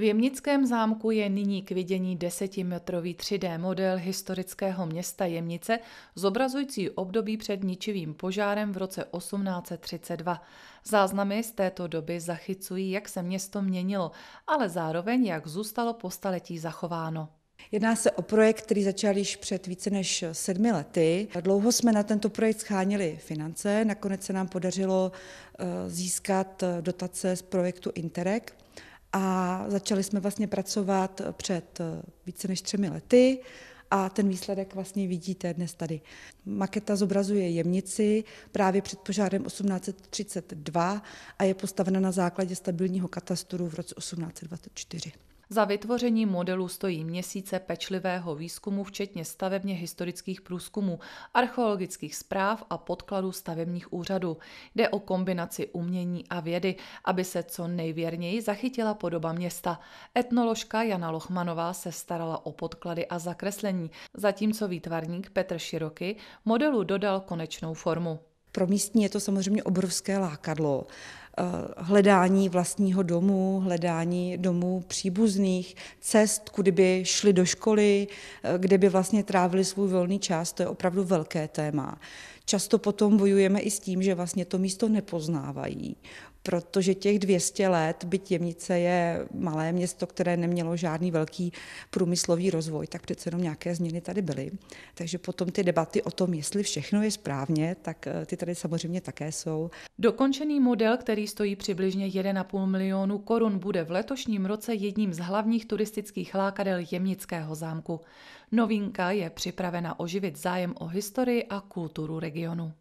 V Jemnickém zámku je nyní k vidění desetimetrový 3D model historického města Jemnice zobrazující období před ničivým požárem v roce 1832. Záznamy z této doby zachycují, jak se město měnilo, ale zároveň jak zůstalo po staletí zachováno. Jedná se o projekt, který začal již před více než sedmi lety. Dlouho jsme na tento projekt schánili finance, nakonec se nám podařilo eh, získat dotace z projektu Interreg a začali jsme vlastně pracovat před eh, více než třemi lety a ten výsledek vlastně vidíte dnes tady. Maketa zobrazuje jemnici právě před požárem 1832 a je postavena na základě stabilního katastru v roce 1824. Za vytvoření modelu stojí měsíce pečlivého výzkumu, včetně stavebně historických průzkumů, archeologických zpráv a podkladů stavebních úřadů. Jde o kombinaci umění a vědy, aby se co nejvěrněji zachytila podoba města. Etnoložka Jana Lochmanová se starala o podklady a zakreslení, zatímco výtvarník Petr Široky modelu dodal konečnou formu. Pro místní je to samozřejmě obrovské lákadlo Eh, hledání vlastního domu, hledání domů příbuzných, cest, kudy by šli do školy, eh, kde by vlastně trávili svůj volný čas, to je opravdu velké téma často potom bojujeme i s tím, že vlastně to místo nepoznávají, protože těch 200 let, byť Jemnice je malé město, které nemělo žádný velký průmyslový rozvoj, tak přece jenom nějaké změny tady byly. Takže potom ty debaty o tom, jestli všechno je správně, tak eh, ty tady samozřejmě také jsou. Dokončený model, který stojí přibližně 1,5 milionu korun, bude v letošním roce jedním z hlavních turistických lákadel Jemnického zámku. Novinka je připravena oživit zájem o historii a kulturu regionu.